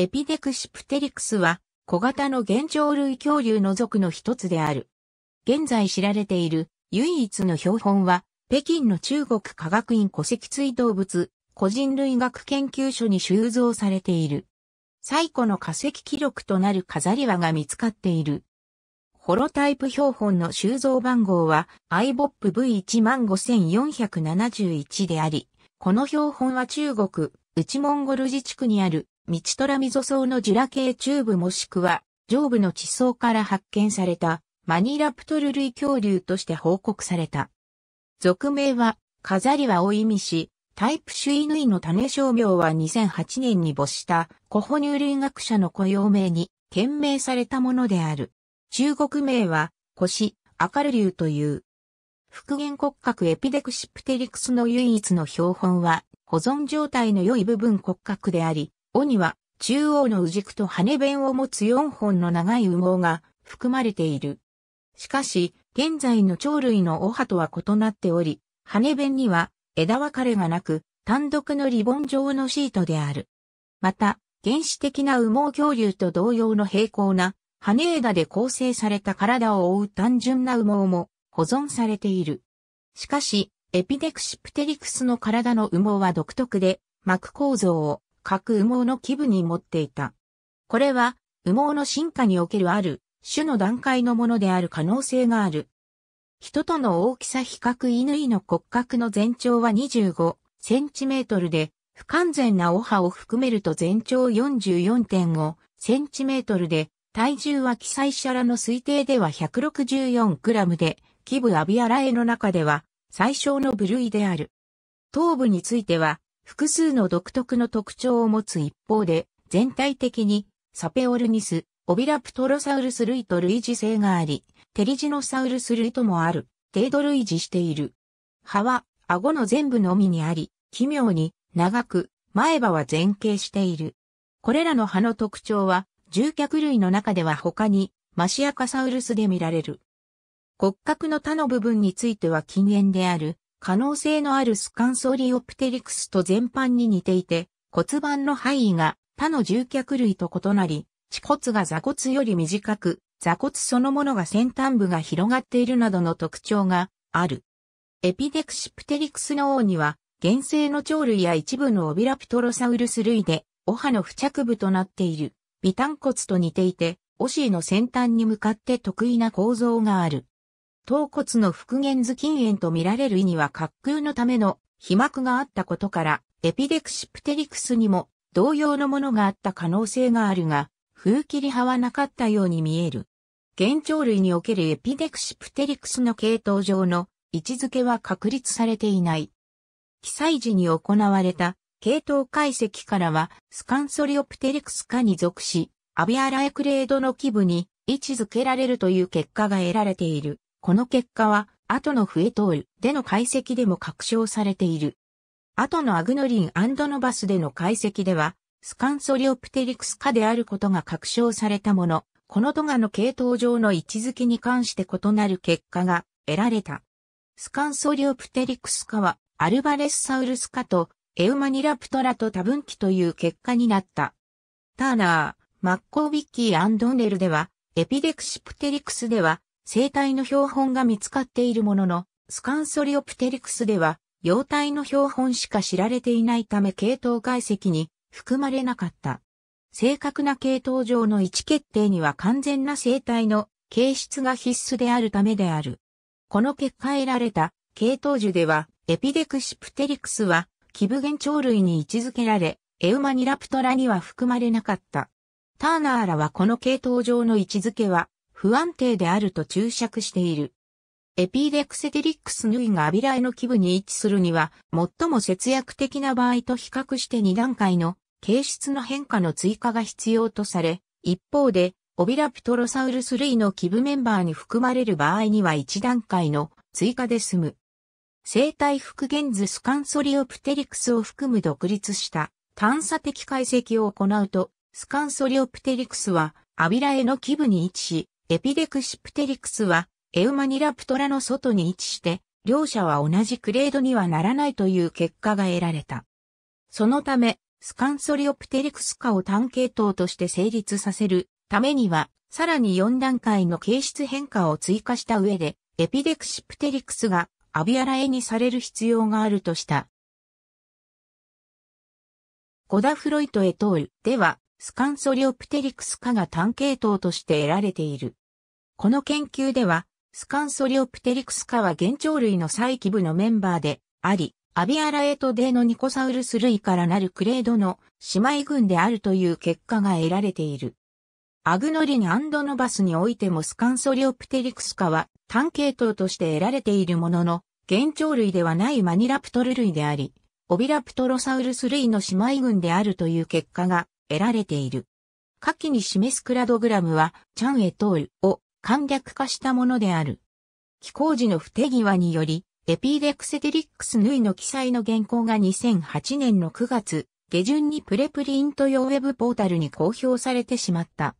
エピデクシプテリクスは小型の現状類恐竜の属の一つである。現在知られている唯一の標本は北京の中国科学院古脊追動物個人類学研究所に収蔵されている。最古の化石記録となる飾り輪が見つかっている。ホロタイプ標本の収蔵番号は IBOPV15471 であり、この標本は中国、内モンゴル自治区にあるミチトラミゾ層のジュラ系チューブもしくは上部の地層から発見されたマニラプトル類恐竜として報告された。俗名は飾りはを意味し、タイプ種イヌイの種商業は2008年に没した古哺乳類学者の雇用名に懸命されたものである。中国名は腰、明ュウという。復元骨格エピデクシプテリクスの唯一の標本は保存状態の良い部分骨格であり、尾には中央の羽軸と羽弁を持つ4本の長い羽毛が含まれている。しかし、現在の鳥類のオハとは異なっており、羽弁には枝分かれがなく、単独のリボン状のシートである。また、原始的な羽毛恐竜と同様の平行な羽枝で構成された体を覆う単純な羽毛も保存されている。しかし、エピデクシプテリクスの体の羽毛は独特で膜構造を各羽毛の基部に持っていた。これは、羽毛の進化におけるある種の段階のものである可能性がある。人との大きさ比較犬の骨格の全長は25センチメートルで、不完全なオハを含めると全長44.5センチメートルで、体重は記載者らの推定では164グラムで、基部アビアラエの中では最小の部類である。頭部については、複数の独特の特徴を持つ一方で、全体的に、サペオルニス、オビラプトロサウルス類と類似性があり、テリジノサウルス類ともある、程度類似している。歯は、顎の全部のみにあり、奇妙に、長く、前歯は前傾している。これらの歯の特徴は、獣脚類の中では他に、マシアカサウルスで見られる。骨格の他の部分については禁煙である、可能性のあるスカンソリオプテリクスと全般に似ていて、骨盤の範囲が他の獣脚類と異なり、恥骨が座骨より短く、座骨そのものが先端部が広がっているなどの特徴がある。エピデクシプテリクスの王には、原生の鳥類や一部のオビラプトロサウルス類で、お歯の付着部となっている、微端骨と似ていて、オシーの先端に向かって得意な構造がある。頭骨の復元図筋炎と見られる胃には滑空のための被膜があったことから、エピデクシプテリクスにも同様のものがあった可能性があるが、風切り派はなかったように見える。現聴類におけるエピデクシプテリクスの系統上の位置づけは確立されていない。記載時に行われた系統解析からはスカンソリオプテリクス科に属し、アビアラエクレードの基部に位置づけられるという結果が得られている。この結果は、後のフエトールでの解析でも確証されている。後のアグノリンノバスでの解析では、スカンソリオプテリクス科であることが確証されたもの、このドガの系統上の位置づけに関して異なる結果が得られた。スカンソリオプテリクス科は、アルバレスサウルス科と、エウマニラプトラと多分岐という結果になった。ターナー、マッコウィッキーアンドルでは、エピデクシプテリクスでは、生体の標本が見つかっているものの、スカンソリオプテリクスでは、幼体の標本しか知られていないため系統解析に含まれなかった。正確な系統上の位置決定には完全な生体の形質が必須であるためである。この結果得られた系統樹では、エピデクシプテリクスは、キブゲン鳥類に位置づけられ、エウマニラプトラには含まれなかった。ターナーらはこの系統上の位置づけは、不安定であると注釈している。エピデクセテリックスヌイがアビラエの基部に位置するには、最も節約的な場合と比較して2段階の形質の変化の追加が必要とされ、一方で、オビラプトロサウルス類の基部メンバーに含まれる場合には1段階の追加で済む。生体復元図スカンソリオプテリクスを含む独立した探査的解析を行うと、スカンソリオプテリクスはアビラへの基部に位置し、エピレクシプテリクスは、エウマニラプトラの外に位置して、両者は同じクレードにはならないという結果が得られた。そのため、スカンソリオプテリクス化を単系統として成立させるためには、さらに4段階の形質変化を追加した上で、エピレクシプテリクスがアビアラエにされる必要があるとした。ゴダフロイト・エトールでは、スカンソリオプテリクス科が単系統として得られている。この研究では、スカンソリオプテリクス科は原鳥類の再基部のメンバーであり、アビアラエトデーのニコサウルス類からなるクレードの姉妹群であるという結果が得られている。アグノリンドノバスにおいてもスカンソリオプテリクス科は単系統として得られているものの、原鳥類ではないマニラプトル類であり、オビラプトロサウルス類の姉妹群であるという結果が得られている。下記に示すクラドグラムは、チャンエトールを簡略化したものである。気候時の不手際により、エピーデクセテリックスヌイの記載の原稿が2008年の9月、下旬にプレプリント用ウェブポータルに公表されてしまった。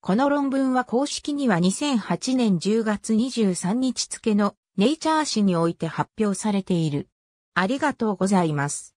この論文は公式には2008年10月23日付のネイチャー誌において発表されている。ありがとうございます。